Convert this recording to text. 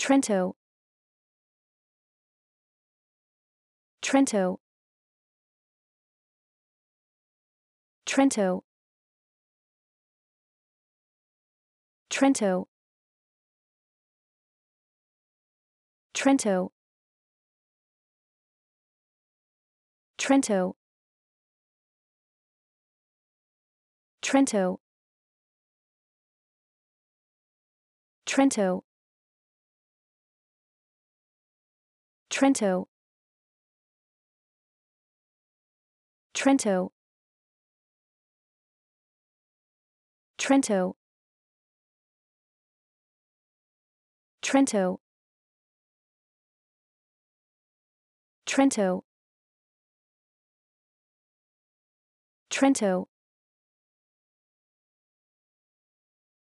Trento Trento Trento Trento Trento Trento Trento Trento Trento Trento Trento Trento Trento Trento